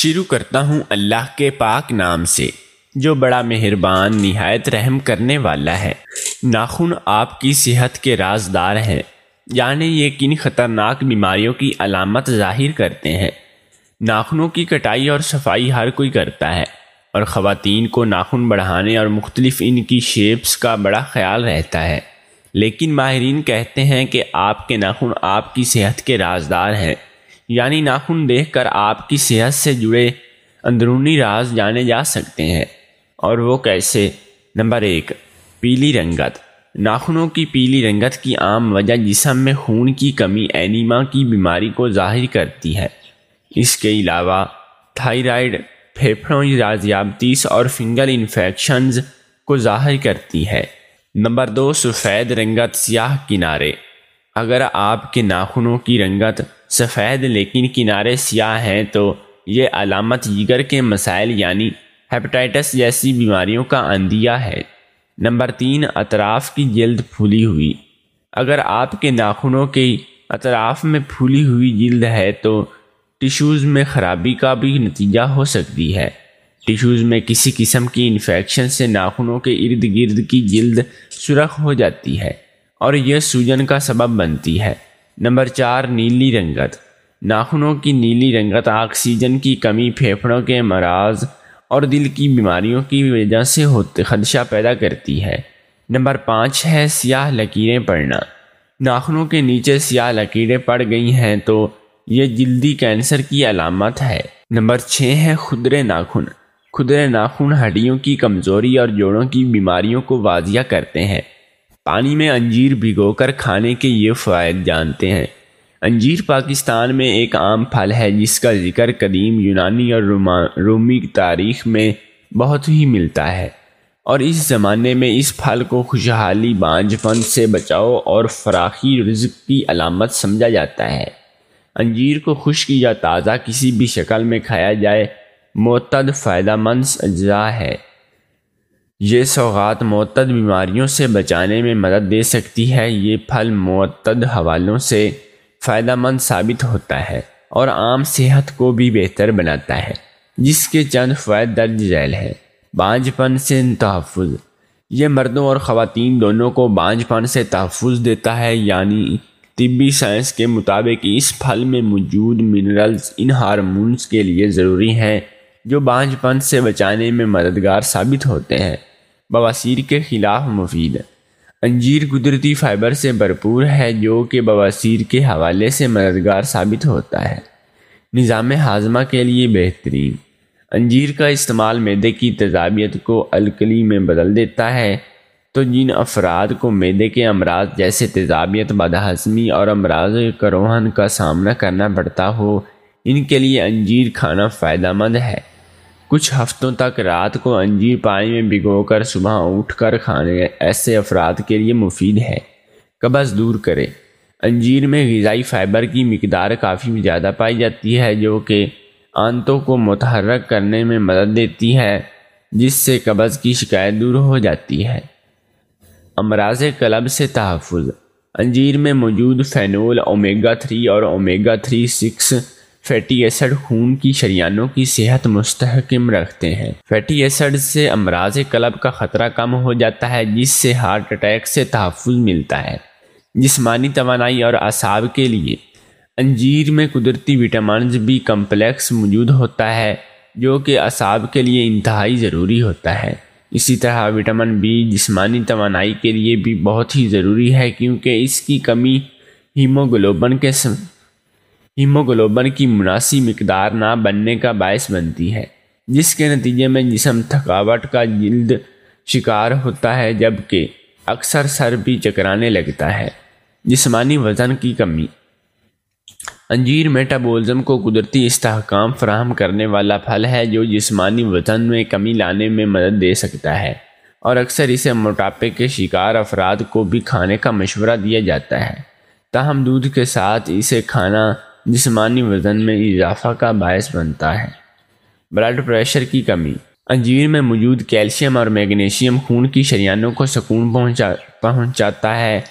शुरू करता हूँ अल्लाह के पाक नाम से जो बड़ा मेहरबान नहायत रहम करने वाला है नाखून आपकी सेहत के राजदार हैं जाने ये किन ख़तरनाक बीमारियों की अलामत जाहिर करते हैं नाखूनों की कटाई और सफाई हर कोई करता है और ख़वातीन को नाखून बढ़ाने और मुख्तलिफ़ इनकी शेप्स का बड़ा ख्याल रहता है लेकिन माहरीन कहते हैं कि आपके नाखून आपकी सेहत के राजदार हैं यानी नाखून देखकर आपकी सेहत से जुड़े अंदरूनी राज जाने जा सकते हैं और वो कैसे नंबर एक पीली रंगत नाखूनों की पीली रंगत की आम वजह जिसम में खून की कमी एनीमा की बीमारी को जाहिर करती है इसके अलावा थायराइड फेफड़ों राजयाबतीस और फिंगर इन्फेक्शंस को जाहिर करती है नंबर दो सफ़ेद रंगत सियाह किनारे अगर आपके नाखूनों की रंगत सफ़ेद लेकिन किनारे सियाह हैं तो ये अलामत जिगर के मसाइल यानी हेपेटाइटिस जैसी बीमारियों का अंदिया है नंबर तीन अतराफ की जल्द फूली हुई अगर आपके नाखूनों के अतराफ में फूली हुई जल्द है तो टिश्यूज़ में ख़राबी का भी नतीजा हो सकती है टिश्यूज़ में किसी किस्म की इन्फेक्शन से नाखूनों के इर्द गिर्द की जल्द सुरख हो जाती है और यह सूजन का सबब बनती है नंबर चार नीली रंगत नाखूनों की नीली रंगत ऑक्सीजन की कमी फेफड़ों के मराज और दिल की बीमारियों की वजह से होते खदशा पैदा करती है नंबर पाँच है सियाह लकीरें पड़ना नाखूनों के नीचे सियाह लकीरें पड़ गई हैं तो यह जल्दी कैंसर की अलामत है नंबर छः है खुदरे नाखून खुदरे नाखून हड्डियों की कमज़ोरी और जोड़ों की बीमारियों को वाजिया करते हैं पानी में अंजीर भिगोकर खाने के ये फ़ायद जानते हैं अंजीर पाकिस्तान में एक आम फल है जिसका जिक्र कदीम यूनानी और रोमी तारीख में बहुत ही मिलता है और इस ज़माने में इस फल को खुशहाली बांझपन से बचाओ और फराखी रिज्क की अलामत समझा जाता है अंजीर को खुश्क या ताज़ा किसी भी शक्ल में खाया जाए मतद फ़ायदा मंद अज्जा है ये सौगात मतद बीमारियों से बचाने में मदद दे सकती है ये फल मतद हवालों से फ़ायदा मंद साबित होता है और आम सेहत को भी बेहतर बनाता है जिसके चंद फ़ायद दर्ज झैल है बांझपन से तहफ़ ये मर्दों और ख़वान दोनों को बांझपन से तहफ़ देता है यानी तबी साइंस के मुताबिक इस फल में मौजूद मिनरल्स इन हारमोन्स के लिए ज़रूरी हैं जो बांझपन से बचाने में मददगार साबित होते हैं बवासीर के खिलाफ मुफीद है अंजीर कुदरती फाइबर से भरपूर है जो कि बवासीर के हवाले से मददगार साबित होता है निज़ाम हाजमा के लिए बेहतरीन अंजीर का इस्तेमाल मैदे की तजाबियत को अलकली में बदल देता है तो जिन अफराद को मैदे के अमराज जैसे तेजाबियत बदहजमी और अमराज करोहन का सामना करना पड़ता हो इनके लिए अंजीर खाना फ़ायदा मंद है कुछ हफ्तों तक रात को अंजीर पानी में भिगोकर सुबह उठकर खाने ऐसे अफराद के लिए मुफीद है कब्ज़ दूर करें अंजीर में गज़ाई फाइबर की मकदार काफ़ी ज़्यादा पाई जाती है जो कि आंतों को मतहरक करने में मदद देती है जिससे कब्ज़ की शिकायत दूर हो जाती है अमराज कलब से तहफ़ अंजीर में मौजूद फ़ेनोल ओमेगा थ्री और omega three six fatty acid खून की शरियानों की सेहत मुस्तकम रखते हैं फैटी एसड से अमराज कलब का ख़तरा कम हो जाता है जिससे हार्ट अटैक से तहफ़ मिलता है जिसमानी तोानाई और असाब के लिए अंजीर में कुदरती विटामिन बी कम्प्लेक्स मौजूद होता है जो कि असाब के लिए इंतहाई ज़रूरी होता है इसी तरह विटामिन बी जिसमानी तोानाई के लिए भी बहुत ही ज़रूरी है क्योंकि इसकी कमी हीमोग्लोबन के हीमोग्लोबन की मुनासिब मकदार ना बनने का बायस बनती है जिसके नतीजे में जिसम थकावट का जल्द शिकार होता है जबकि अक्सर सर भी चकराने लगता है जिसमानी वज़न की कमी अंजीर मेटाबोलिज्म को कुदरती इसकाम फ्राहम करने वाला फल है जो जिसमानी वज़न में कमी लाने में मदद दे सकता है और अक्सर इसे मोटापे के शिकार अफराद को भी खाने का मशवरा दिया जाता है ताहम दूध के साथ इसे खाना जिसमानी वजन में इजाफा का बायस बनता है ब्लड प्रेशर की कमी अंजीर में मौजूद कैल्शियम और मैग्नीशियम खून की शरियानों को सुकून पहुंचा पहुंचाता है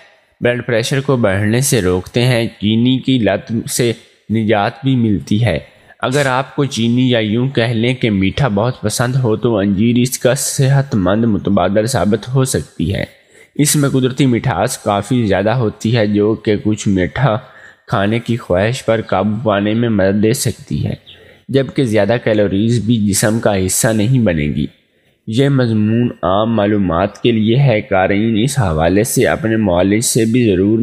ब्लड प्रेशर को बढ़ने से रोकते हैं चीनी की लत से निजात भी मिलती है अगर आपको चीनी या यूं कह लें कि मीठा बहुत पसंद हो तो अंजीर इसका सेहतमंद मुतबादल साबित हो सकती है इसमें कुदरती मिठास काफ़ी ज़्यादा होती है जो कि कुछ मीठा खाने की ख्वाहिश पर काबू पाने में मदद दे सकती है जबकि ज़्यादा कैलोरीज भी जिसम का हिस्सा नहीं बनेगी यह मजमून आम मालूम के लिए है क़ारीन इस हवाले से अपने मालिज से भी ज़रूर